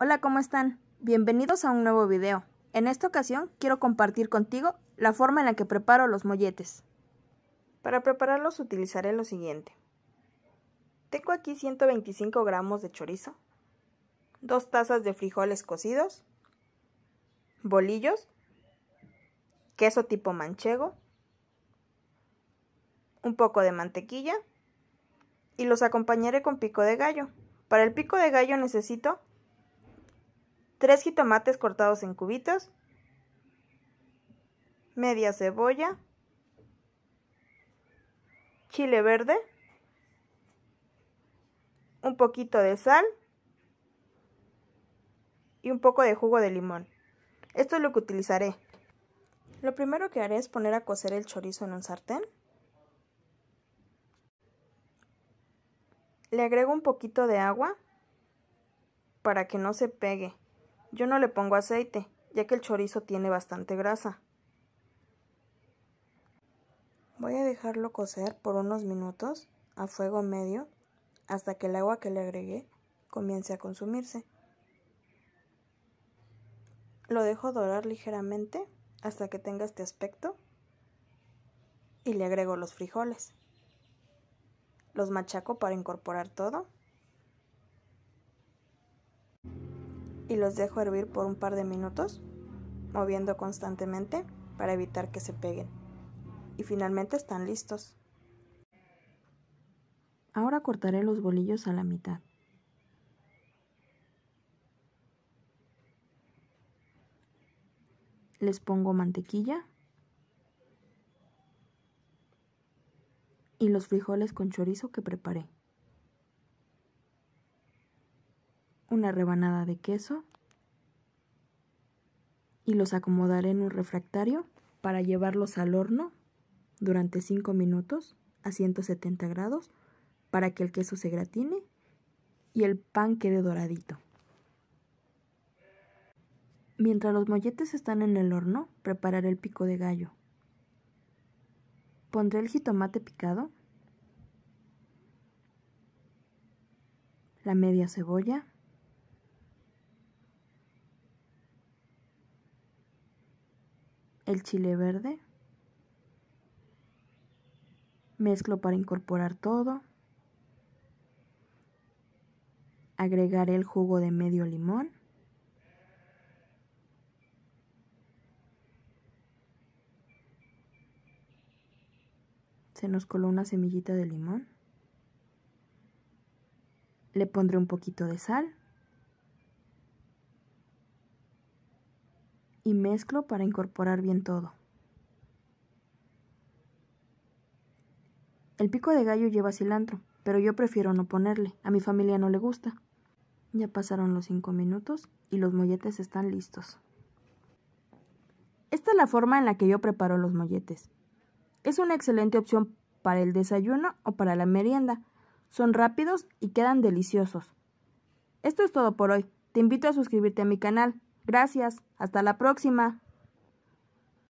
Hola, ¿cómo están? Bienvenidos a un nuevo video. En esta ocasión quiero compartir contigo la forma en la que preparo los molletes. Para prepararlos utilizaré lo siguiente. Tengo aquí 125 gramos de chorizo, dos tazas de frijoles cocidos, bolillos, queso tipo manchego, un poco de mantequilla y los acompañaré con pico de gallo. Para el pico de gallo necesito 3 jitomates cortados en cubitos, media cebolla, chile verde, un poquito de sal y un poco de jugo de limón. Esto es lo que utilizaré. Lo primero que haré es poner a cocer el chorizo en un sartén. Le agrego un poquito de agua para que no se pegue. Yo no le pongo aceite, ya que el chorizo tiene bastante grasa. Voy a dejarlo cocer por unos minutos a fuego medio hasta que el agua que le agregué comience a consumirse. Lo dejo dorar ligeramente hasta que tenga este aspecto y le agrego los frijoles. Los machaco para incorporar todo y los dejo hervir por un par de minutos, moviendo constantemente para evitar que se peguen. Y finalmente están listos. Ahora cortaré los bolillos a la mitad. Les pongo mantequilla y los frijoles con chorizo que preparé. una rebanada de queso y los acomodaré en un refractario para llevarlos al horno durante 5 minutos a 170 grados para que el queso se gratine y el pan quede doradito. Mientras los molletes están en el horno, prepararé el pico de gallo. Pondré el jitomate picado, la media cebolla, el chile verde. Mezclo para incorporar todo. Agregaré el jugo de medio limón. Se nos coló una semillita de limón. Le pondré un poquito de sal. y mezclo para incorporar bien todo. El pico de gallo lleva cilantro, pero yo prefiero no ponerle, a mi familia no le gusta. Ya pasaron los 5 minutos y los molletes están listos. Esta es la forma en la que yo preparo los molletes. Es una excelente opción para el desayuno o para la merienda. Son rápidos y quedan deliciosos. Esto es todo por hoy. Te invito a suscribirte a mi canal. Gracias, hasta la próxima.